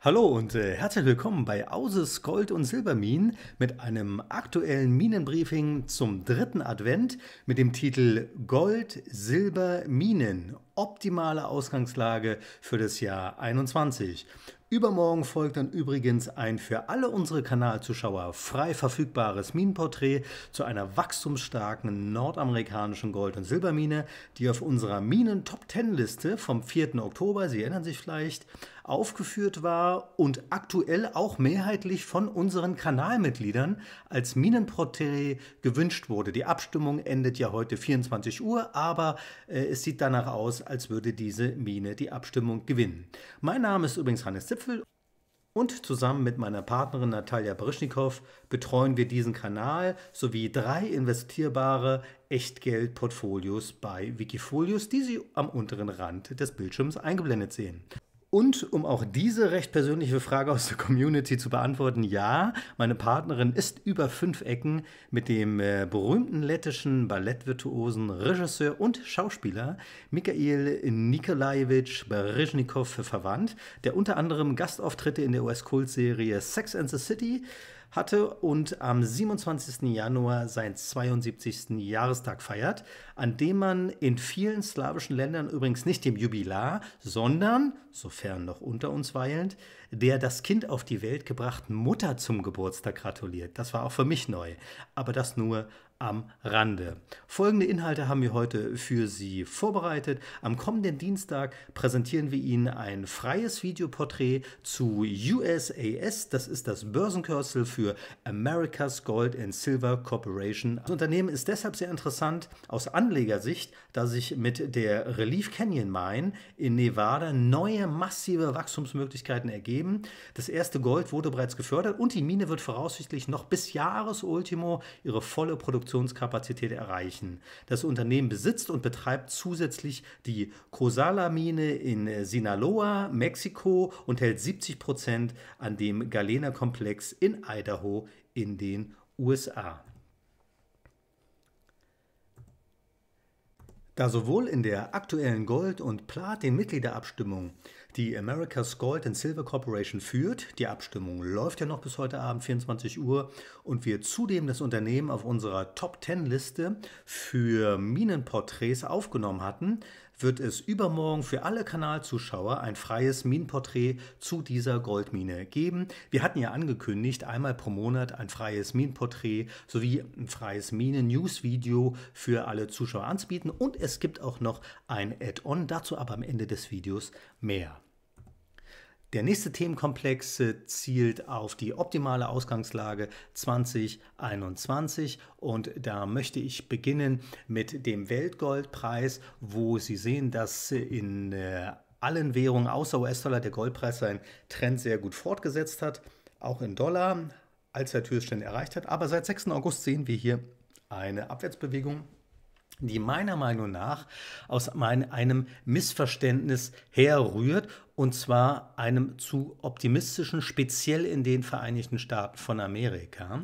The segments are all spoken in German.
Hallo und äh, herzlich willkommen bei Auses Gold und Silberminen mit einem aktuellen Minenbriefing zum dritten Advent mit dem Titel Gold, Silber, Minen. Optimale Ausgangslage für das Jahr 21. Übermorgen folgt dann übrigens ein für alle unsere Kanalzuschauer frei verfügbares Minenporträt zu einer wachstumsstarken nordamerikanischen Gold- und Silbermine, die auf unserer Minen-Top-10-Liste vom 4. Oktober, Sie erinnern sich vielleicht, aufgeführt war und aktuell auch mehrheitlich von unseren Kanalmitgliedern als Minenporträt gewünscht wurde. Die Abstimmung endet ja heute 24 Uhr, aber äh, es sieht danach aus, als würde diese Mine die Abstimmung gewinnen. Mein Name ist übrigens Hannes Zipfel und zusammen mit meiner Partnerin Natalia Brischnikow betreuen wir diesen Kanal sowie drei investierbare Echtgeldportfolios bei Wikifolios, die Sie am unteren Rand des Bildschirms eingeblendet sehen. Und um auch diese recht persönliche Frage aus der Community zu beantworten, ja, meine Partnerin ist über fünf Ecken mit dem äh, berühmten lettischen Ballettvirtuosen, Regisseur und Schauspieler Mikhail Nikolajewitsch Berezhnikov verwandt, der unter anderem Gastauftritte in der us kultserie Sex and the City hatte und am 27. Januar seinen 72. Jahrestag feiert, an dem man in vielen slawischen Ländern übrigens nicht dem Jubilar, sondern, sofern noch unter uns weilend, der das Kind auf die Welt gebrachten Mutter zum Geburtstag gratuliert. Das war auch für mich neu, aber das nur am Rande. Folgende Inhalte haben wir heute für Sie vorbereitet. Am kommenden Dienstag präsentieren wir Ihnen ein freies Videoporträt zu USAS. Das ist das Börsenkürzel für America's Gold and Silver Corporation. Das Unternehmen ist deshalb sehr interessant aus Anlegersicht, da sich mit der Relief Canyon Mine in Nevada neue massive Wachstumsmöglichkeiten ergeben. Das erste Gold wurde bereits gefördert und die Mine wird voraussichtlich noch bis Jahresultimo ihre volle Produktion Produktionskapazität erreichen. Das Unternehmen besitzt und betreibt zusätzlich die Cosala-Mine in Sinaloa, Mexiko und hält 70 Prozent an dem Galena-Komplex in Idaho in den USA. Da sowohl in der aktuellen Gold- und Platin-Mitgliederabstimmung die America's Gold and Silver Corporation führt. Die Abstimmung läuft ja noch bis heute Abend 24 Uhr und wir zudem das Unternehmen auf unserer Top 10 Liste für Minenporträts aufgenommen hatten, wird es übermorgen für alle Kanalzuschauer ein freies Minenporträt zu dieser Goldmine geben. Wir hatten ja angekündigt, einmal pro Monat ein freies Minenporträt sowie ein freies Minen-News-Video für alle Zuschauer anzubieten und es gibt auch noch ein Add-on, dazu aber am Ende des Videos mehr. Der nächste Themenkomplex äh, zielt auf die optimale Ausgangslage 2021 und da möchte ich beginnen mit dem Weltgoldpreis, wo Sie sehen, dass äh, in äh, allen Währungen außer US-Dollar der Goldpreis seinen Trend sehr gut fortgesetzt hat, auch in Dollar, als er Türstände erreicht hat. Aber seit 6. August sehen wir hier eine Abwärtsbewegung die meiner Meinung nach aus einem Missverständnis herrührt und zwar einem zu optimistischen, speziell in den Vereinigten Staaten von Amerika.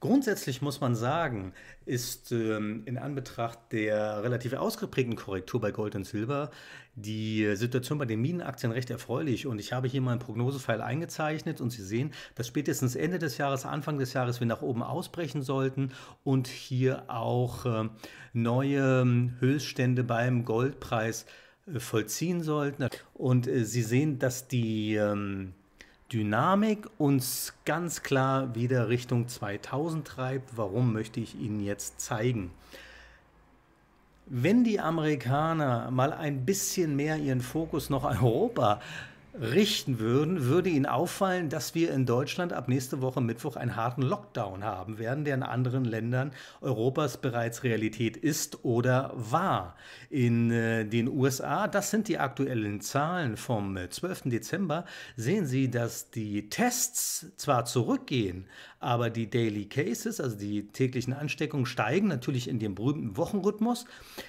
Grundsätzlich muss man sagen, ist ähm, in Anbetracht der relativ ausgeprägten Korrektur bei Gold und Silber die Situation bei den Minenaktien recht erfreulich. Und ich habe hier meinen Prognosepfeil eingezeichnet und Sie sehen, dass spätestens Ende des Jahres, Anfang des Jahres wir nach oben ausbrechen sollten und hier auch äh, neue ähm, Höchststände beim Goldpreis äh, vollziehen sollten. Und äh, Sie sehen, dass die ähm, Dynamik uns ganz klar wieder Richtung 2000 treibt. Warum möchte ich Ihnen jetzt zeigen? Wenn die Amerikaner mal ein bisschen mehr ihren Fokus noch Europa äh, richten würden, würde Ihnen auffallen, dass wir in Deutschland ab nächste Woche Mittwoch einen harten Lockdown haben werden, der in anderen Ländern Europas bereits Realität ist oder war. In äh, den USA, das sind die aktuellen Zahlen vom 12. Äh, Dezember, sehen Sie, dass die Tests zwar zurückgehen, aber die Daily Cases, also die täglichen Ansteckungen, steigen natürlich in dem berühmten Wochenrhythmus.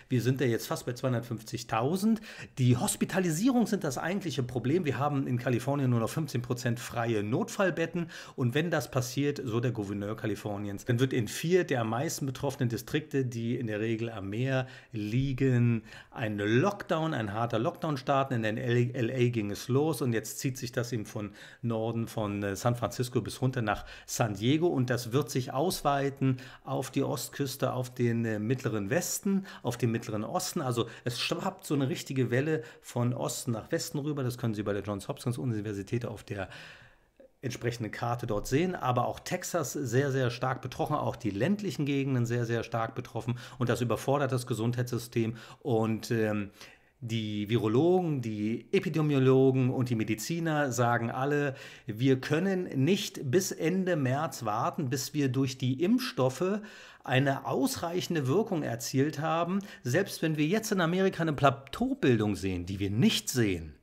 Wir sind da jetzt fast bei 250.000. Die Hospitalisierung sind das eigentliche Problem. Wir haben in Kalifornien nur noch 15 freie Notfallbetten. Und wenn das passiert, so der Gouverneur Kaliforniens, dann wird in vier der am meisten betroffenen Distrikte, die in der Regel am Meer liegen, ein Lockdown, ein harter Lockdown starten. In LA ging es los und jetzt zieht sich das eben von Norden, von äh, San Francisco bis runter nach San Diego. Diego und das wird sich ausweiten auf die Ostküste, auf den äh, mittleren Westen, auf den mittleren Osten. Also es schwappt so eine richtige Welle von Osten nach Westen rüber. Das können Sie bei der Johns Hopkins Universität auf der entsprechende Karte dort sehen, aber auch Texas sehr, sehr stark betroffen, auch die ländlichen Gegenden sehr, sehr stark betroffen und das überfordert das Gesundheitssystem und ähm, die Virologen, die Epidemiologen und die Mediziner sagen alle, wir können nicht bis Ende März warten, bis wir durch die Impfstoffe eine ausreichende Wirkung erzielt haben, selbst wenn wir jetzt in Amerika eine Plateaubildung sehen, die wir nicht sehen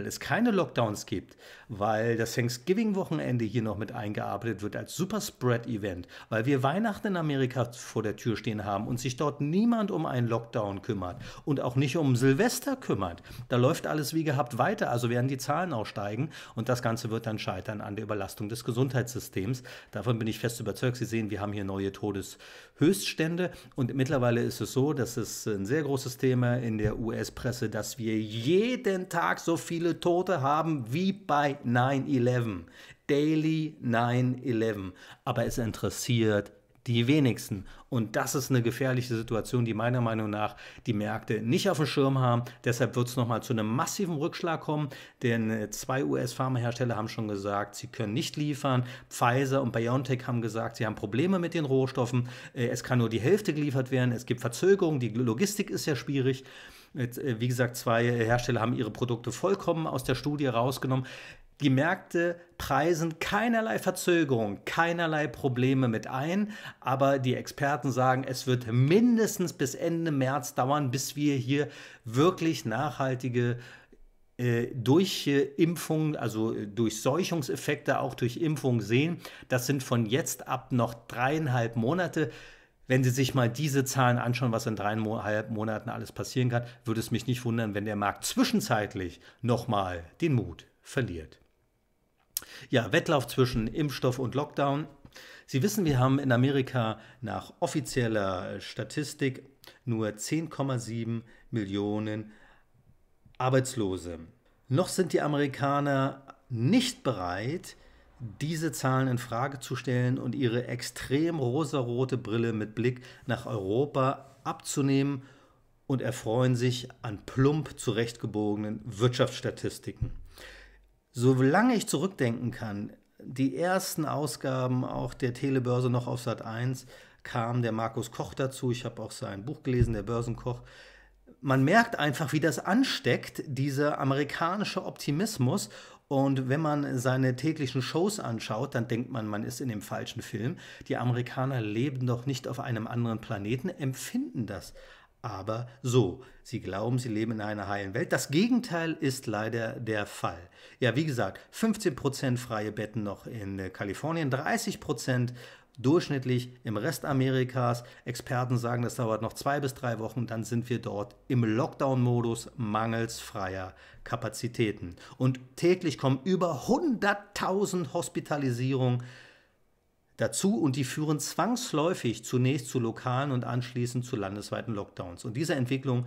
weil es keine Lockdowns gibt, weil das Thanksgiving-Wochenende hier noch mit eingearbeitet wird als Superspread-Event, weil wir Weihnachten in Amerika vor der Tür stehen haben und sich dort niemand um einen Lockdown kümmert und auch nicht um Silvester kümmert. Da läuft alles wie gehabt weiter, also werden die Zahlen auch steigen und das Ganze wird dann scheitern an der Überlastung des Gesundheitssystems. Davon bin ich fest überzeugt. Sie sehen, wir haben hier neue Todeshöchststände und mittlerweile ist es so, dass es ein sehr großes Thema in der US-Presse, dass wir jeden Tag so viele viele Tote haben wie bei 9-11. Daily 9-11. Aber es interessiert die wenigsten. Und das ist eine gefährliche Situation, die meiner Meinung nach die Märkte nicht auf dem Schirm haben. Deshalb wird es nochmal zu einem massiven Rückschlag kommen, denn äh, zwei US-Pharmahersteller haben schon gesagt, sie können nicht liefern. Pfizer und BioNTech haben gesagt, sie haben Probleme mit den Rohstoffen. Äh, es kann nur die Hälfte geliefert werden. Es gibt Verzögerungen. Die Logistik ist ja schwierig. Äh, wie gesagt, zwei Hersteller haben ihre Produkte vollkommen aus der Studie rausgenommen. Die Märkte preisen keinerlei Verzögerung, keinerlei Probleme mit ein, aber die Experten sagen, es wird mindestens bis Ende März dauern, bis wir hier wirklich nachhaltige äh, durch Impfungen, also äh, Durchseuchungseffekte auch durch Impfung sehen. Das sind von jetzt ab noch dreieinhalb Monate wenn Sie sich mal diese Zahlen anschauen, was in dreieinhalb Monaten alles passieren kann, würde es mich nicht wundern, wenn der Markt zwischenzeitlich nochmal den Mut verliert. Ja, Wettlauf zwischen Impfstoff und Lockdown. Sie wissen, wir haben in Amerika nach offizieller Statistik nur 10,7 Millionen Arbeitslose. Noch sind die Amerikaner nicht bereit, diese Zahlen in Frage zu stellen und ihre extrem rosarote Brille mit Blick nach Europa abzunehmen und erfreuen sich an plump zurechtgebogenen Wirtschaftsstatistiken. Solange ich zurückdenken kann, die ersten Ausgaben auch der Telebörse noch auf Sat 1 kam der Markus Koch dazu. Ich habe auch sein Buch gelesen, der Börsenkoch. Man merkt einfach, wie das ansteckt, dieser amerikanische Optimismus und wenn man seine täglichen Shows anschaut, dann denkt man, man ist in dem falschen Film. Die Amerikaner leben doch nicht auf einem anderen Planeten, empfinden das aber so. Sie glauben, sie leben in einer heilen Welt. Das Gegenteil ist leider der Fall. Ja, wie gesagt, 15% freie Betten noch in äh, Kalifornien, 30% durchschnittlich im Rest Amerikas. Experten sagen, das dauert noch zwei bis drei Wochen, dann sind wir dort im Lockdown-Modus mangels freier Kapazitäten. Und täglich kommen über 100.000 Hospitalisierungen dazu und die führen zwangsläufig zunächst zu lokalen und anschließend zu landesweiten Lockdowns. Und diese Entwicklung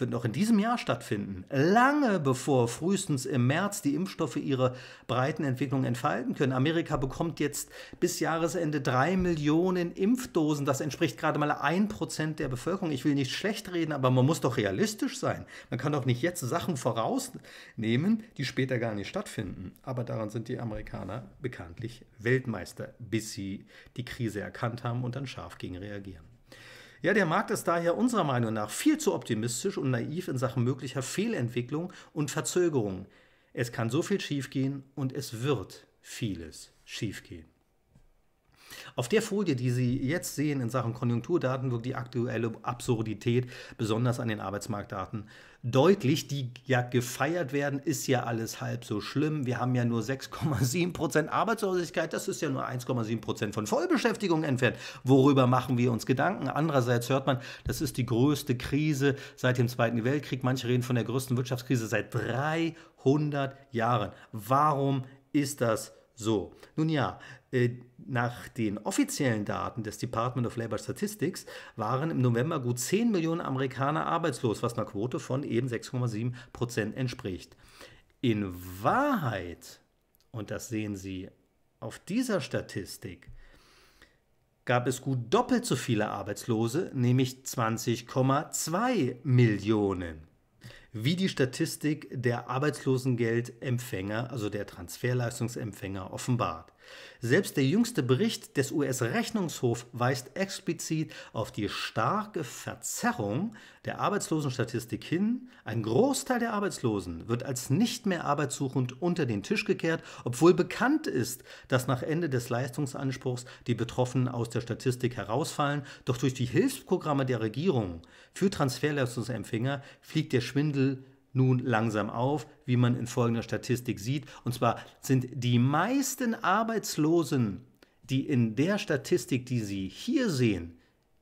wird noch in diesem Jahr stattfinden, lange bevor frühestens im März die Impfstoffe ihre breiten Entwicklungen entfalten können. Amerika bekommt jetzt bis Jahresende drei Millionen Impfdosen. Das entspricht gerade mal ein Prozent der Bevölkerung. Ich will nicht schlecht reden, aber man muss doch realistisch sein. Man kann doch nicht jetzt Sachen vorausnehmen, die später gar nicht stattfinden. Aber daran sind die Amerikaner bekanntlich Weltmeister, bis sie die Krise erkannt haben und dann scharf gegen reagieren. Ja, der Markt ist daher unserer Meinung nach viel zu optimistisch und naiv in Sachen möglicher Fehlentwicklung und Verzögerung. Es kann so viel schiefgehen und es wird vieles schiefgehen. Auf der Folie, die Sie jetzt sehen in Sachen Konjunkturdaten, wirkt die aktuelle Absurdität, besonders an den Arbeitsmarktdaten, deutlich. Die ja gefeiert werden, ist ja alles halb so schlimm. Wir haben ja nur 6,7% Prozent Arbeitslosigkeit, das ist ja nur 1,7% Prozent von Vollbeschäftigung entfernt. Worüber machen wir uns Gedanken? Andererseits hört man, das ist die größte Krise seit dem Zweiten Weltkrieg. Manche reden von der größten Wirtschaftskrise seit 300 Jahren. Warum ist das so? So, nun ja, äh, nach den offiziellen Daten des Department of Labor Statistics waren im November gut 10 Millionen Amerikaner arbeitslos, was einer Quote von eben 6,7 Prozent entspricht. In Wahrheit, und das sehen Sie auf dieser Statistik, gab es gut doppelt so viele Arbeitslose, nämlich 20,2 Millionen wie die Statistik der Arbeitslosengeldempfänger, also der Transferleistungsempfänger, offenbart. Selbst der jüngste Bericht des US-Rechnungshofs weist explizit auf die starke Verzerrung der Arbeitslosenstatistik hin. Ein Großteil der Arbeitslosen wird als nicht mehr arbeitssuchend unter den Tisch gekehrt, obwohl bekannt ist, dass nach Ende des Leistungsanspruchs die Betroffenen aus der Statistik herausfallen. Doch durch die Hilfsprogramme der Regierung für Transferleistungsempfänger fliegt der Schwindel nun langsam auf, wie man in folgender Statistik sieht. Und zwar sind die meisten Arbeitslosen, die in der Statistik, die Sie hier sehen,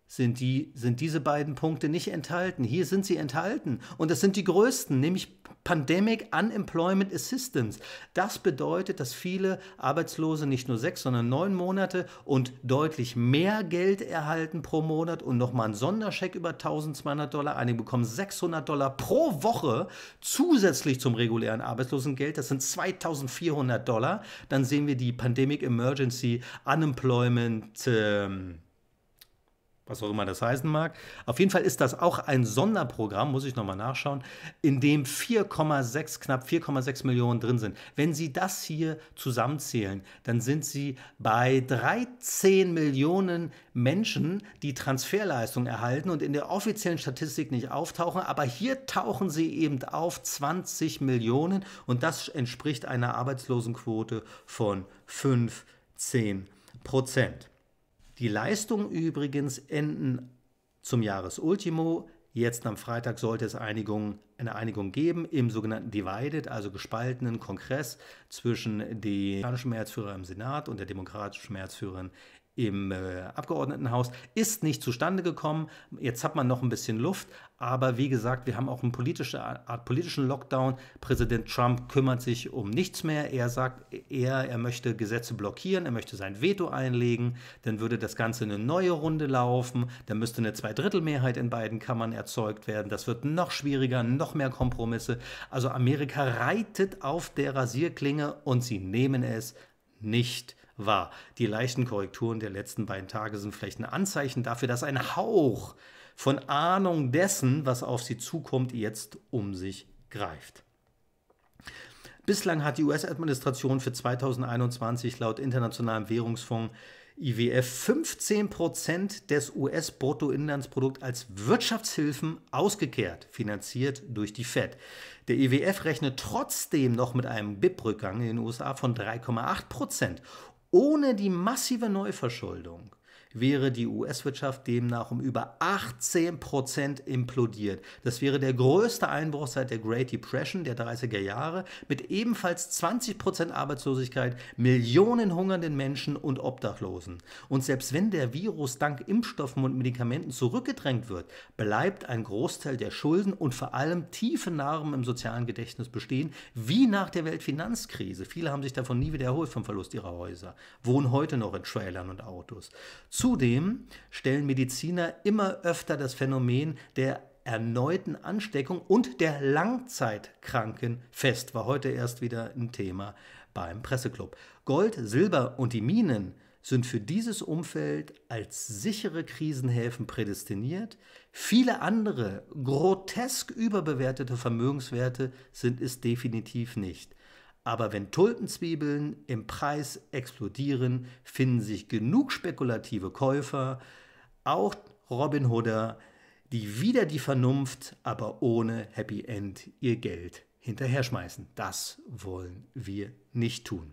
sind, die, sind diese beiden Punkte nicht enthalten. Hier sind sie enthalten. Und das sind die größten, nämlich Pandemic Unemployment Assistance. Das bedeutet, dass viele Arbeitslose nicht nur sechs, sondern neun Monate und deutlich mehr Geld erhalten pro Monat und nochmal einen Sonderscheck über 1200 Dollar. Einige bekommen 600 Dollar pro Woche zusätzlich zum regulären Arbeitslosengeld. Das sind 2400 Dollar. Dann sehen wir die Pandemic Emergency Unemployment. Ähm, was auch immer das heißen mag. Auf jeden Fall ist das auch ein Sonderprogramm, muss ich nochmal nachschauen, in dem 4,6, knapp 4,6 Millionen drin sind. Wenn Sie das hier zusammenzählen, dann sind Sie bei 13 Millionen Menschen, die Transferleistung erhalten und in der offiziellen Statistik nicht auftauchen. Aber hier tauchen sie eben auf 20 Millionen und das entspricht einer Arbeitslosenquote von 15 Prozent. Die Leistungen übrigens enden zum Jahresultimo. Jetzt am Freitag sollte es Einigung, eine Einigung geben im sogenannten Divided, also gespaltenen Kongress zwischen dem amerikanischen Mehrheitsführer im Senat und der demokratischen Mehrheitsführerin im äh, Abgeordnetenhaus. Ist nicht zustande gekommen. Jetzt hat man noch ein bisschen Luft. Aber wie gesagt, wir haben auch eine politische Art politischen Lockdown. Präsident Trump kümmert sich um nichts mehr. Er sagt, er, er möchte Gesetze blockieren, er möchte sein Veto einlegen. Dann würde das Ganze eine neue Runde laufen. Dann müsste eine Zweidrittelmehrheit in beiden Kammern erzeugt werden. Das wird noch schwieriger, noch mehr Kompromisse. Also Amerika reitet auf der Rasierklinge und sie nehmen es nicht war. Die leichten Korrekturen der letzten beiden Tage sind vielleicht ein Anzeichen dafür, dass ein Hauch von Ahnung dessen, was auf sie zukommt, jetzt um sich greift. Bislang hat die US-Administration für 2021 laut Internationalem Währungsfonds IWF 15 Prozent des US-Bruttoinlandsprodukts als Wirtschaftshilfen ausgekehrt, finanziert durch die Fed. Der IWF rechnet trotzdem noch mit einem BIP-Rückgang in den USA von 3,8 Prozent ohne die massive Neuverschuldung wäre die US-Wirtschaft demnach um über 18 implodiert. Das wäre der größte Einbruch seit der Great Depression der 30er Jahre mit ebenfalls 20 Arbeitslosigkeit, Millionen hungernden Menschen und Obdachlosen. Und selbst wenn der Virus dank Impfstoffen und Medikamenten zurückgedrängt wird, bleibt ein Großteil der Schulden und vor allem tiefe Narben im sozialen Gedächtnis bestehen, wie nach der Weltfinanzkrise. Viele haben sich davon nie wieder erholt vom Verlust ihrer Häuser, wohnen heute noch in Trailern und Autos. Zu Zudem stellen Mediziner immer öfter das Phänomen der erneuten Ansteckung und der Langzeitkranken fest, war heute erst wieder ein Thema beim Presseclub. Gold, Silber und die Minen sind für dieses Umfeld als sichere Krisenhäfen prädestiniert. Viele andere grotesk überbewertete Vermögenswerte sind es definitiv nicht. Aber wenn Tulpenzwiebeln im Preis explodieren, finden sich genug spekulative Käufer, auch Robin Hooder, die wieder die Vernunft, aber ohne Happy End ihr Geld hinterher schmeißen. Das wollen wir nicht tun.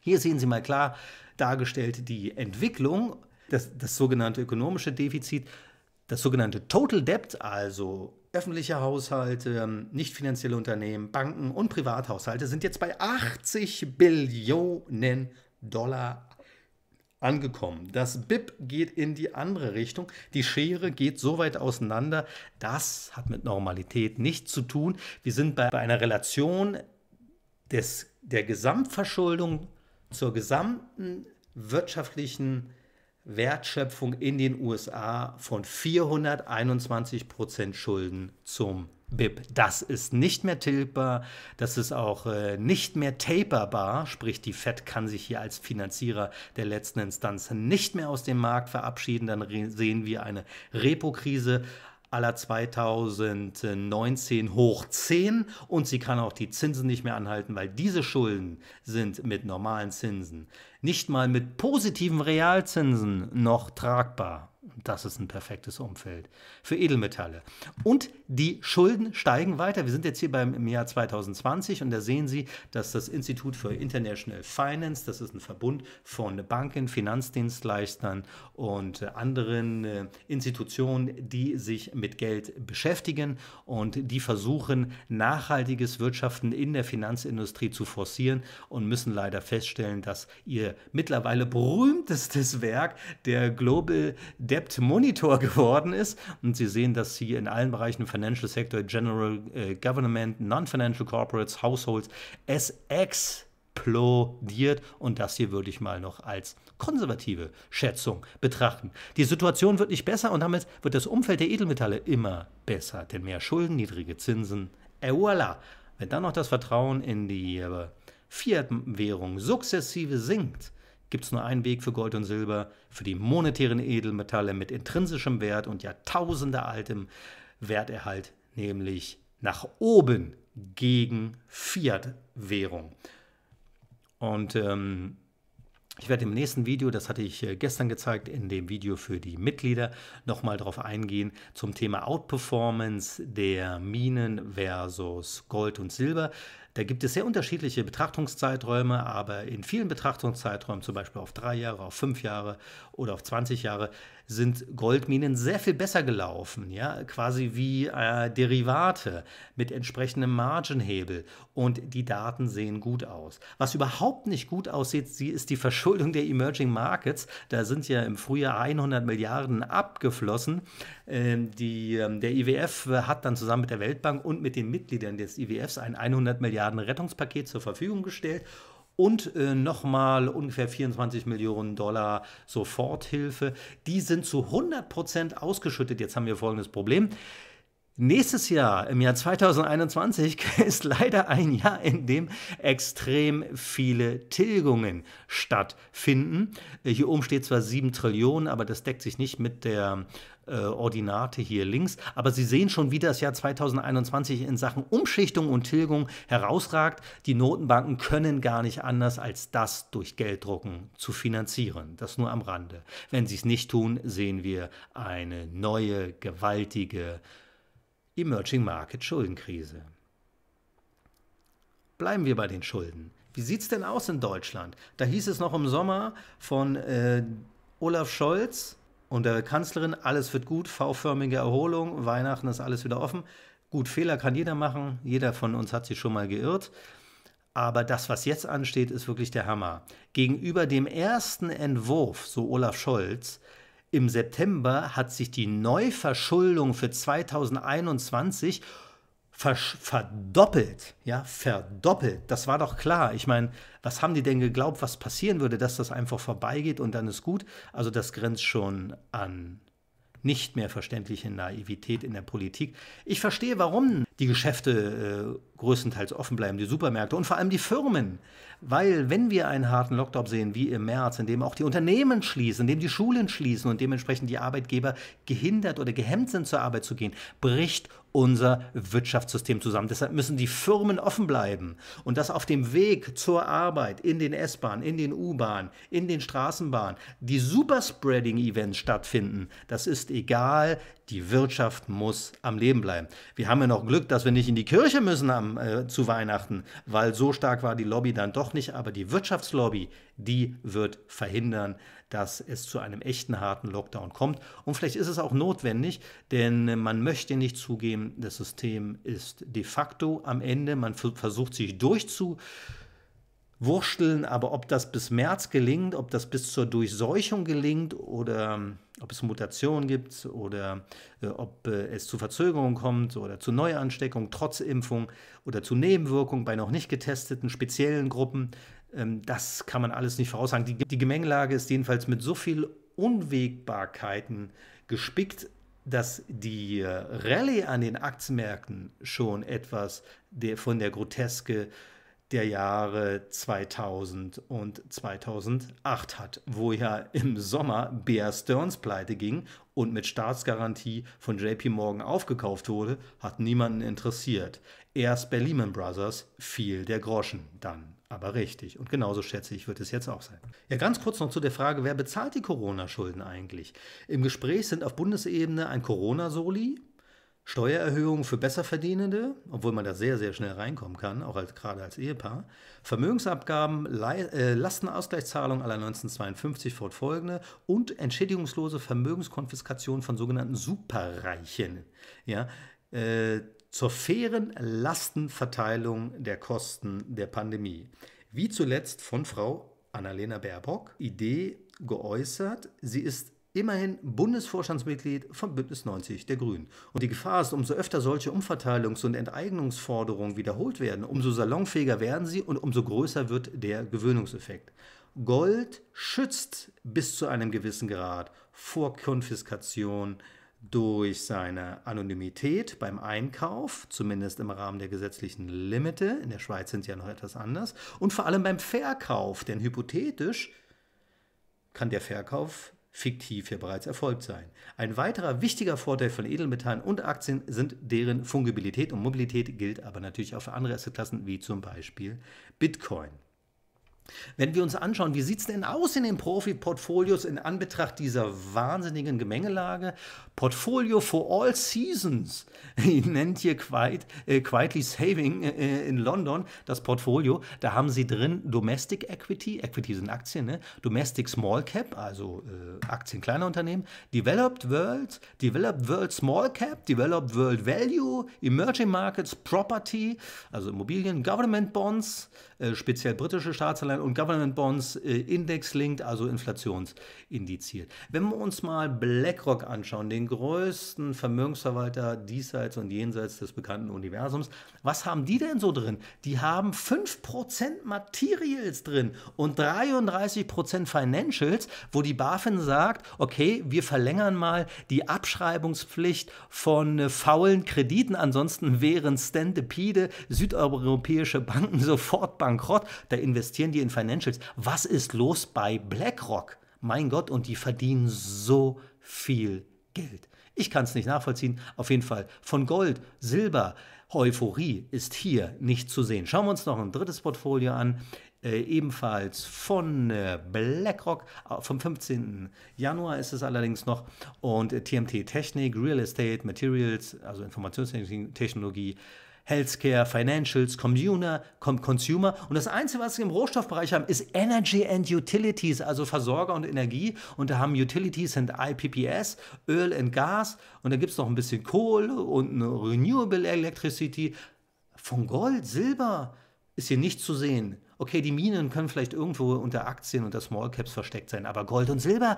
Hier sehen Sie mal klar dargestellt die Entwicklung, das, das sogenannte ökonomische Defizit, das sogenannte Total Debt, also Öffentliche Haushalte, ähm, nicht finanzielle Unternehmen, Banken und Privathaushalte sind jetzt bei 80 Billionen Dollar angekommen. Das BIP geht in die andere Richtung. Die Schere geht so weit auseinander. Das hat mit Normalität nichts zu tun. Wir sind bei einer Relation des, der Gesamtverschuldung zur gesamten wirtschaftlichen Wertschöpfung in den USA von 421 Prozent Schulden zum BIP. Das ist nicht mehr tilgbar, das ist auch äh, nicht mehr taperbar, sprich die Fed kann sich hier als Finanzierer der letzten Instanz nicht mehr aus dem Markt verabschieden, dann sehen wir eine Repo-Krise aller 2019 hoch 10 und sie kann auch die Zinsen nicht mehr anhalten, weil diese Schulden sind mit normalen Zinsen, nicht mal mit positiven Realzinsen noch tragbar. Das ist ein perfektes Umfeld für Edelmetalle. Und die Schulden steigen weiter. Wir sind jetzt hier beim, im Jahr 2020 und da sehen Sie, dass das Institut für International Finance, das ist ein Verbund von Banken, Finanzdienstleistern und äh, anderen äh, Institutionen, die sich mit Geld beschäftigen und die versuchen, nachhaltiges Wirtschaften in der Finanzindustrie zu forcieren und müssen leider feststellen, dass ihr mittlerweile berühmtestes Werk, der Global Debt Adept-Monitor geworden ist. Und Sie sehen, dass sie in allen Bereichen Financial Sector, General äh, Government, Non-Financial Corporates, Households es explodiert. Und das hier würde ich mal noch als konservative Schätzung betrachten. Die Situation wird nicht besser und damit wird das Umfeld der Edelmetalle immer besser. Denn mehr Schulden, niedrige Zinsen, et voilà. Wenn dann noch das Vertrauen in die äh, Fiat-Währung sukzessive sinkt, gibt es nur einen Weg für Gold und Silber, für die monetären Edelmetalle mit intrinsischem Wert und Jahrtausende altem Werterhalt, nämlich nach oben gegen Fiat-Währung. Und ähm, ich werde im nächsten Video, das hatte ich äh, gestern gezeigt, in dem Video für die Mitglieder nochmal darauf eingehen zum Thema Outperformance der Minen versus Gold und Silber. Da gibt es sehr unterschiedliche Betrachtungszeiträume, aber in vielen Betrachtungszeiträumen, zum Beispiel auf drei Jahre, auf fünf Jahre oder auf 20 Jahre, sind Goldminen sehr viel besser gelaufen, ja, quasi wie äh, Derivate mit entsprechendem Margenhebel und die Daten sehen gut aus. Was überhaupt nicht gut aussieht, ist die Verschuldung der Emerging Markets. Da sind ja im Frühjahr 100 Milliarden abgeflossen. Ähm, die, ähm, der IWF äh, hat dann zusammen mit der Weltbank und mit den Mitgliedern des IWFs ein 100 Milliarden Rettungspaket zur Verfügung gestellt und äh, nochmal ungefähr 24 Millionen Dollar Soforthilfe. Die sind zu 100 Prozent ausgeschüttet. Jetzt haben wir folgendes Problem. Nächstes Jahr, im Jahr 2021, ist leider ein Jahr, in dem extrem viele Tilgungen stattfinden. Hier oben steht zwar 7 Trillionen, aber das deckt sich nicht mit der äh, Ordinate hier links. Aber Sie sehen schon, wie das Jahr 2021 in Sachen Umschichtung und Tilgung herausragt. Die Notenbanken können gar nicht anders, als das durch Gelddrucken zu finanzieren. Das nur am Rande. Wenn sie es nicht tun, sehen wir eine neue gewaltige Emerging Market Schuldenkrise. Bleiben wir bei den Schulden. Wie sieht es denn aus in Deutschland? Da hieß es noch im Sommer von äh, Olaf Scholz und der Kanzlerin, alles wird gut, V-förmige Erholung, Weihnachten ist alles wieder offen. Gut, Fehler kann jeder machen, jeder von uns hat sich schon mal geirrt. Aber das, was jetzt ansteht, ist wirklich der Hammer. Gegenüber dem ersten Entwurf, so Olaf Scholz, im September hat sich die Neuverschuldung für 2021 verdoppelt, ja, verdoppelt. Das war doch klar. Ich meine, was haben die denn geglaubt, was passieren würde, dass das einfach vorbeigeht und dann ist gut? Also das grenzt schon an nicht mehr verständliche Naivität in der Politik. Ich verstehe, warum die Geschäfte äh, größtenteils offen bleiben, die Supermärkte und vor allem die Firmen. Weil wenn wir einen harten Lockdown sehen, wie im März, in dem auch die Unternehmen schließen, in dem die Schulen schließen und dementsprechend die Arbeitgeber gehindert oder gehemmt sind, zur Arbeit zu gehen, bricht unser Wirtschaftssystem zusammen. Deshalb müssen die Firmen offen bleiben und dass auf dem Weg zur Arbeit, in den s bahn in den u bahn in den Straßenbahn, die Superspreading-Events stattfinden. Das ist egal, die Wirtschaft muss am Leben bleiben. Wir haben ja noch Glück, dass wir nicht in die Kirche müssen am, äh, zu Weihnachten, weil so stark war die Lobby dann doch nicht. Aber die Wirtschaftslobby, die wird verhindern, dass es zu einem echten harten Lockdown kommt. Und vielleicht ist es auch notwendig, denn man möchte nicht zugeben, das System ist de facto am Ende. Man versucht sich durchzusetzen wurschteln, aber ob das bis März gelingt, ob das bis zur Durchseuchung gelingt oder ähm, ob es Mutationen gibt oder äh, ob äh, es zu Verzögerungen kommt oder zu Neuansteckung trotz Impfung oder zu Nebenwirkungen bei noch nicht getesteten speziellen Gruppen, ähm, das kann man alles nicht voraussagen. Die, die Gemengelage ist jedenfalls mit so viel Unwägbarkeiten gespickt, dass die äh, Rallye an den Aktienmärkten schon etwas der, von der Groteske äh, der Jahre 2000 und 2008 hat, wo ja im Sommer Bear Stearns pleite ging und mit Staatsgarantie von JP Morgan aufgekauft wurde, hat niemanden interessiert. Erst bei Lehman Brothers fiel der Groschen dann. Aber richtig. Und genauso schätze ich, wird es jetzt auch sein. Ja, ganz kurz noch zu der Frage, wer bezahlt die Corona-Schulden eigentlich? Im Gespräch sind auf Bundesebene ein Corona-Soli, Steuererhöhung für Besserverdienende, obwohl man da sehr, sehr schnell reinkommen kann, auch als, gerade als Ehepaar. Vermögensabgaben, Le äh, Lastenausgleichszahlungen aller 1952 fortfolgende und entschädigungslose Vermögenskonfiskation von sogenannten Superreichen. Ja, äh, zur fairen Lastenverteilung der Kosten der Pandemie. Wie zuletzt von Frau Annalena Baerbock Idee geäußert. Sie ist immerhin Bundesvorstandsmitglied von Bündnis 90 der Grünen. Und die Gefahr ist, umso öfter solche Umverteilungs- und Enteignungsforderungen wiederholt werden, umso salonfähiger werden sie und umso größer wird der Gewöhnungseffekt. Gold schützt bis zu einem gewissen Grad vor Konfiskation durch seine Anonymität beim Einkauf, zumindest im Rahmen der gesetzlichen Limite, in der Schweiz sind sie ja noch etwas anders, und vor allem beim Verkauf, denn hypothetisch kann der Verkauf fiktiv hier bereits erfolgt sein. Ein weiterer wichtiger Vorteil von Edelmetallen und Aktien sind deren Fungibilität und Mobilität gilt aber natürlich auch für andere Assetklassen wie zum Beispiel Bitcoin. Wenn wir uns anschauen, wie sieht es denn aus in den Profi-Portfolios in Anbetracht dieser wahnsinnigen Gemengelage? Portfolio for all seasons nennt hier Quiet, äh, Quietly Saving äh, in London das Portfolio. Da haben sie drin Domestic Equity, Equity sind Aktien, ne? Domestic Small Cap, also äh, Aktien kleiner Unternehmen, Developed World, Developed World Small Cap, Developed World Value, Emerging Markets, Property, also Immobilien, Government Bonds, äh, speziell britische Staatsanleihen und Government Bonds äh, linked, also inflationsindiziert. Wenn wir uns mal BlackRock anschauen, den größten Vermögensverwalter diesseits und jenseits des bekannten Universums, was haben die denn so drin? Die haben 5% Materials drin und 33% Financials, wo die BaFin sagt, okay, wir verlängern mal die Abschreibungspflicht von äh, faulen Krediten, ansonsten wären Stantipede südeuropäische Banken sofort bankrott. Da investieren die in Financials Financials. Was ist los bei BlackRock? Mein Gott, und die verdienen so viel Geld. Ich kann es nicht nachvollziehen. Auf jeden Fall von Gold, Silber, Euphorie ist hier nicht zu sehen. Schauen wir uns noch ein drittes Portfolio an. Äh, ebenfalls von äh, BlackRock. Äh, vom 15. Januar ist es allerdings noch. Und äh, TMT Technik, Real Estate, Materials, also Informationstechnologie, Healthcare, Financials, Consumer, Consumer. Und das Einzige, was sie im Rohstoffbereich haben, ist Energy and Utilities, also Versorger und Energie. Und da haben Utilities and IPPS, Öl and Gas. Und da gibt es noch ein bisschen Kohle und Renewable Electricity. Von Gold, Silber ist hier nicht zu sehen. Okay, die Minen können vielleicht irgendwo unter Aktien unter Small Caps versteckt sein, aber Gold und Silber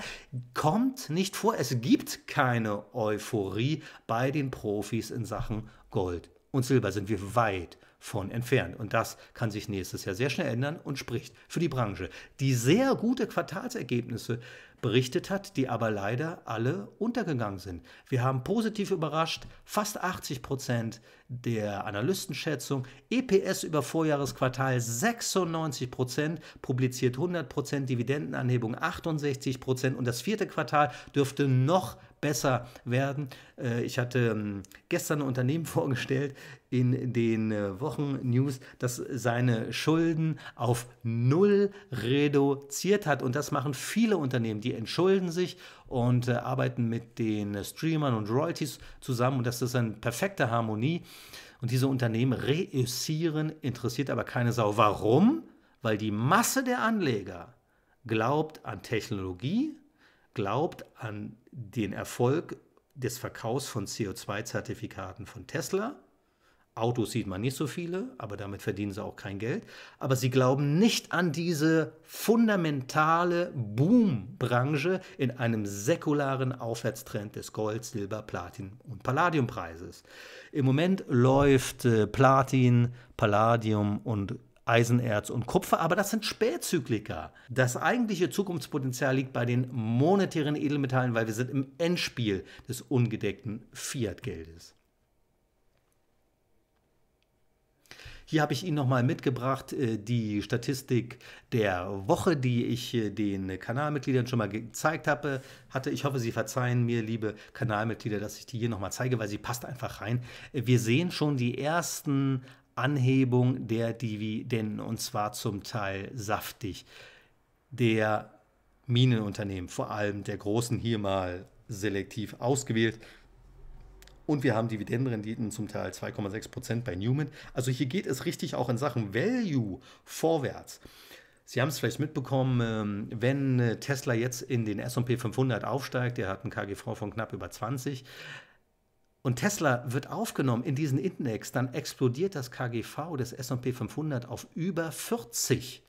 kommt nicht vor. Es gibt keine Euphorie bei den Profis in Sachen Gold und Silber sind wir weit von entfernt. Und das kann sich nächstes Jahr sehr schnell ändern und spricht für die Branche, die sehr gute Quartalsergebnisse berichtet hat, die aber leider alle untergegangen sind. Wir haben positiv überrascht, fast 80 Prozent der Analystenschätzung, EPS über Vorjahresquartal 96 Prozent, publiziert 100 Prozent, Dividendenanhebung 68 Prozent und das vierte Quartal dürfte noch besser werden. Äh, ich hatte ähm, gestern ein Unternehmen vorgestellt in den äh, Wochen-News, das seine Schulden auf null reduziert hat. Und das machen viele Unternehmen. Die entschulden sich und äh, arbeiten mit den Streamern und Royalties zusammen. Und das ist eine perfekte Harmonie. Und diese Unternehmen reüssieren, interessiert aber keine Sau. Warum? Weil die Masse der Anleger glaubt an Technologie, glaubt an den Erfolg des Verkaufs von CO2-Zertifikaten von Tesla. Autos sieht man nicht so viele, aber damit verdienen sie auch kein Geld. Aber sie glauben nicht an diese fundamentale Boom-Branche in einem säkularen Aufwärtstrend des Gold, Silber, Platin und Palladiumpreises. Im Moment läuft äh, Platin, Palladium und Eisenerz und Kupfer, aber das sind Spätzykliker. Das eigentliche Zukunftspotenzial liegt bei den monetären Edelmetallen, weil wir sind im Endspiel des ungedeckten Fiat-Geldes. Hier habe ich Ihnen nochmal mitgebracht äh, die Statistik der Woche, die ich äh, den Kanalmitgliedern schon mal gezeigt habe, hatte. Ich hoffe, Sie verzeihen mir, liebe Kanalmitglieder, dass ich die hier nochmal zeige, weil sie passt einfach rein. Äh, wir sehen schon die ersten Anhebung der Dividenden und zwar zum Teil saftig der Minenunternehmen, vor allem der großen hier mal selektiv ausgewählt. Und wir haben Dividendenrenditen zum Teil 2,6% bei Newman. Also hier geht es richtig auch in Sachen Value vorwärts. Sie haben es vielleicht mitbekommen, ähm, wenn äh, Tesla jetzt in den SP 500 aufsteigt, der hat einen KGV von knapp über 20, und Tesla wird aufgenommen in diesen Index, dann explodiert das KGV des SP 500 auf über 40.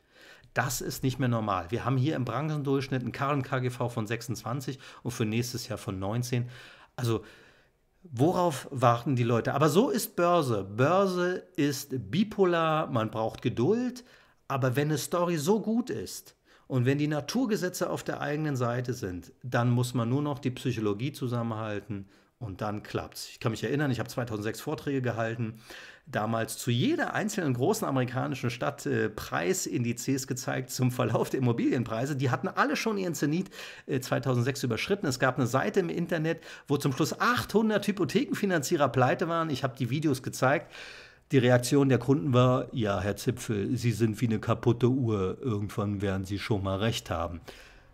Das ist nicht mehr normal. Wir haben hier im Branchendurchschnitt einen karren KGV von 26 und für nächstes Jahr von 19. Also worauf warten die Leute? Aber so ist Börse. Börse ist bipolar, man braucht Geduld, aber wenn eine Story so gut ist, und wenn die Naturgesetze auf der eigenen Seite sind, dann muss man nur noch die Psychologie zusammenhalten und dann klappt's. Ich kann mich erinnern, ich habe 2006 Vorträge gehalten, damals zu jeder einzelnen großen amerikanischen Stadt äh, Preisindizes gezeigt zum Verlauf der Immobilienpreise. Die hatten alle schon ihren Zenit äh, 2006 überschritten. Es gab eine Seite im Internet, wo zum Schluss 800 Hypothekenfinanzierer pleite waren. Ich habe die Videos gezeigt. Die Reaktion der Kunden war, ja, Herr Zipfel, Sie sind wie eine kaputte Uhr. Irgendwann werden Sie schon mal recht haben.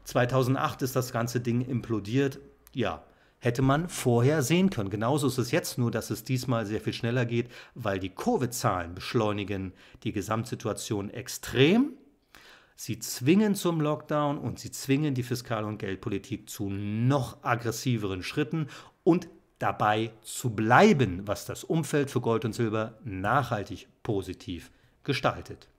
2008 ist das ganze Ding implodiert. Ja, hätte man vorher sehen können. Genauso ist es jetzt nur, dass es diesmal sehr viel schneller geht, weil die Covid-Zahlen beschleunigen die Gesamtsituation extrem. Sie zwingen zum Lockdown und sie zwingen die Fiskal- und Geldpolitik zu noch aggressiveren Schritten und dabei zu bleiben, was das Umfeld für Gold und Silber nachhaltig positiv gestaltet.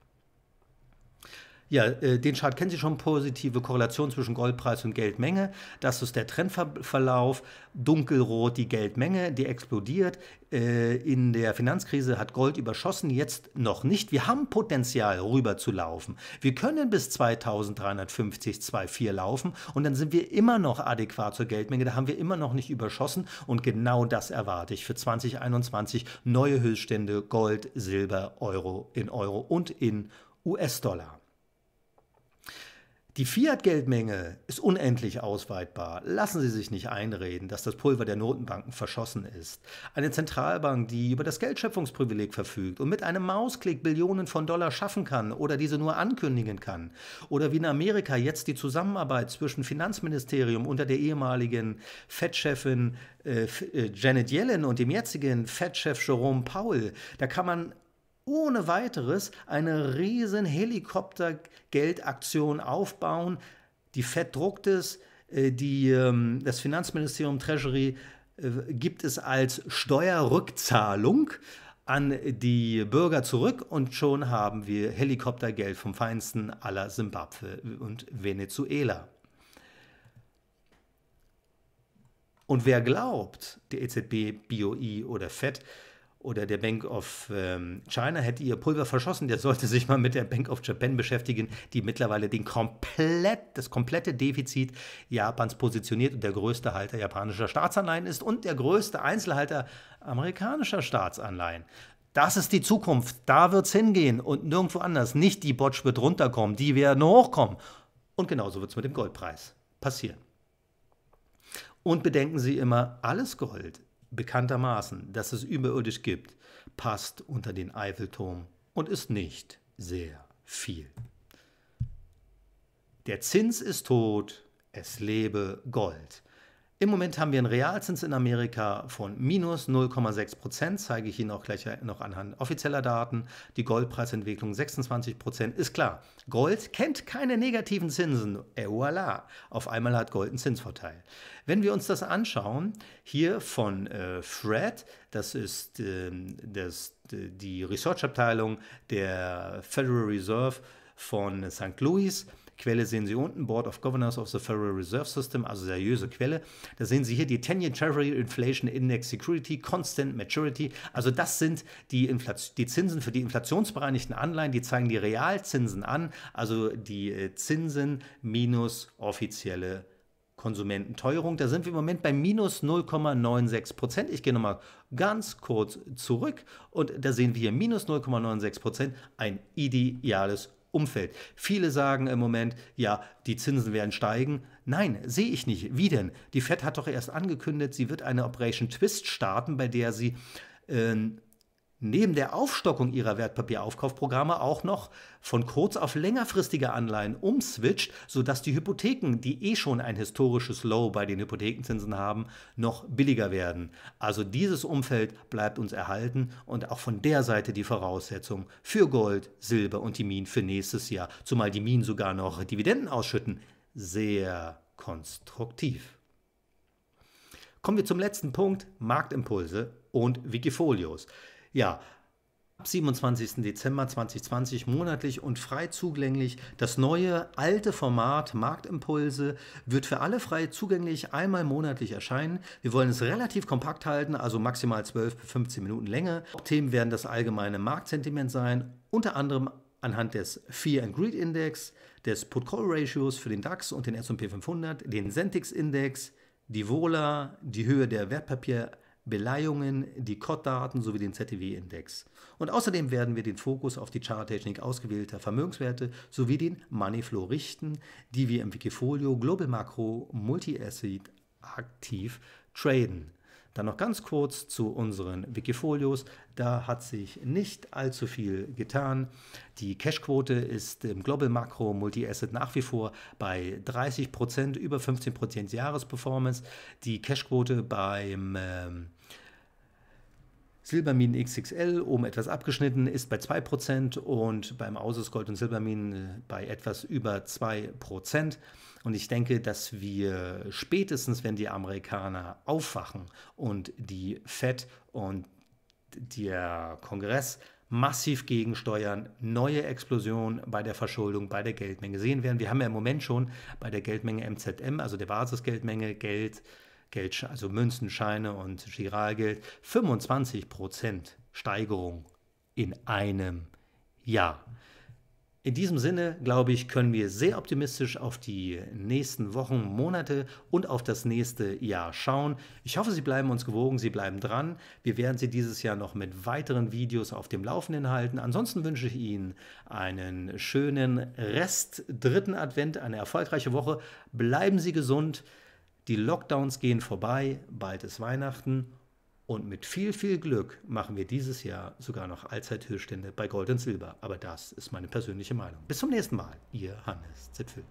Ja, äh, den Chart kennen Sie schon, positive Korrelation zwischen Goldpreis und Geldmenge. Das ist der Trendverlauf. Dunkelrot die Geldmenge, die explodiert. Äh, in der Finanzkrise hat Gold überschossen, jetzt noch nicht. Wir haben Potenzial, rüber zu laufen. Wir können bis 2350, 24 laufen und dann sind wir immer noch adäquat zur Geldmenge. Da haben wir immer noch nicht überschossen und genau das erwarte ich für 2021. Neue Höchststände Gold, Silber, Euro in Euro und in US-Dollar. Die Fiat-Geldmenge ist unendlich ausweitbar. Lassen Sie sich nicht einreden, dass das Pulver der Notenbanken verschossen ist. Eine Zentralbank, die über das Geldschöpfungsprivileg verfügt und mit einem Mausklick Billionen von Dollar schaffen kann oder diese nur ankündigen kann. Oder wie in Amerika jetzt die Zusammenarbeit zwischen Finanzministerium unter der ehemaligen Fed-Chefin äh, äh Janet Yellen und dem jetzigen Fed-Chef Jerome Powell. Da kann man ohne weiteres eine riesen Helikoptergeldaktion aufbauen. Die FED druckt es, äh, die, ähm, das Finanzministerium Treasury äh, gibt es als Steuerrückzahlung an die Bürger zurück und schon haben wir Helikoptergeld vom Feinsten aller Simbabwe und Venezuela. Und wer glaubt, die EZB, BOI oder FED, oder der Bank of ähm, China hätte ihr Pulver verschossen, der sollte sich mal mit der Bank of Japan beschäftigen, die mittlerweile den komplett, das komplette Defizit Japans positioniert und der größte Halter japanischer Staatsanleihen ist und der größte Einzelhalter amerikanischer Staatsanleihen. Das ist die Zukunft. Da wird es hingehen und nirgendwo anders. Nicht die Botsch wird runterkommen, die werden hochkommen. Und genauso wird es mit dem Goldpreis passieren. Und bedenken Sie immer, alles Gold bekanntermaßen, dass es überirdisch gibt, passt unter den Eiffelturm und ist nicht sehr viel. Der Zins ist tot, es lebe Gold. Im Moment haben wir einen Realzins in Amerika von minus 0,6 Prozent, zeige ich Ihnen auch gleich äh, noch anhand offizieller Daten. Die Goldpreisentwicklung 26 Prozent ist klar. Gold kennt keine negativen Zinsen. Et voilà. Auf einmal hat Gold einen Zinsvorteil. Wenn wir uns das anschauen, hier von äh, Fred, das ist äh, das, die Research-Abteilung der Federal Reserve von St. Louis, Quelle sehen Sie unten, Board of Governors of the Federal Reserve System, also seriöse Quelle. Da sehen Sie hier die 10-Year Treasury Inflation Index Security, Constant Maturity. Also das sind die, die Zinsen für die inflationsbereinigten Anleihen, die zeigen die Realzinsen an, also die äh, Zinsen minus offizielle Konsumententeuerung. Da sind wir im Moment bei minus 0,96 Prozent. Ich gehe nochmal ganz kurz zurück und da sehen wir hier minus 0,96 Prozent ein ideales Umfeld. Viele sagen im Moment, ja, die Zinsen werden steigen. Nein, sehe ich nicht. Wie denn? Die Fed hat doch erst angekündigt, sie wird eine Operation Twist starten, bei der sie ähm, neben der Aufstockung ihrer Wertpapieraufkaufprogramme auch noch von kurz- auf längerfristige Anleihen umswitcht, sodass die Hypotheken, die eh schon ein historisches Low bei den Hypothekenzinsen haben, noch billiger werden. Also dieses Umfeld bleibt uns erhalten und auch von der Seite die Voraussetzung für Gold, Silber und die Minen für nächstes Jahr, zumal die Minen sogar noch Dividenden ausschütten, sehr konstruktiv. Kommen wir zum letzten Punkt, Marktimpulse und Wikifolios. Ja, ab 27. Dezember 2020 monatlich und frei zugänglich. Das neue, alte Format Marktimpulse wird für alle frei zugänglich einmal monatlich erscheinen. Wir wollen es relativ kompakt halten, also maximal 12 bis 15 Minuten Länge. Themen werden das allgemeine Marktsentiment sein, unter anderem anhand des Fear and Greed Index, des Put-Call-Ratios für den DAX und den S&P 500, den Sentix-Index, die Vola, die Höhe der Wertpapier- Beleihungen, die COD-Daten sowie den ZTW-Index. Und außerdem werden wir den Fokus auf die Charttechnik ausgewählter Vermögenswerte sowie den Moneyflow richten, die wir im Wikifolio Global Macro Multi-Asset aktiv traden. Dann noch ganz kurz zu unseren Wikifolios. Da hat sich nicht allzu viel getan. Die Cashquote ist im Global Macro Multi-Asset nach wie vor bei 30%, über 15% Jahresperformance. Die Cashquote beim ähm, Silberminen XXL oben etwas abgeschnitten, ist bei 2% und beim Ausus Gold und Silberminen äh, bei etwas über 2%. Und ich denke, dass wir spätestens, wenn die Amerikaner aufwachen und die FED und der Kongress massiv gegensteuern, neue Explosionen bei der Verschuldung, bei der Geldmenge sehen werden. Wir haben ja im Moment schon bei der Geldmenge MZM, also der Basisgeldmenge Geld, Geld, also Münzen, Scheine und Giralgeld, 25 Steigerung in einem Jahr. In diesem Sinne, glaube ich, können wir sehr optimistisch auf die nächsten Wochen, Monate und auf das nächste Jahr schauen. Ich hoffe, Sie bleiben uns gewogen, Sie bleiben dran. Wir werden Sie dieses Jahr noch mit weiteren Videos auf dem Laufenden halten. Ansonsten wünsche ich Ihnen einen schönen Rest dritten Advent, eine erfolgreiche Woche. Bleiben Sie gesund. Die Lockdowns gehen vorbei, bald ist Weihnachten und mit viel, viel Glück machen wir dieses Jahr sogar noch Allzeithöchststände bei Gold und Silber. Aber das ist meine persönliche Meinung. Bis zum nächsten Mal, Ihr Hannes Zipfel.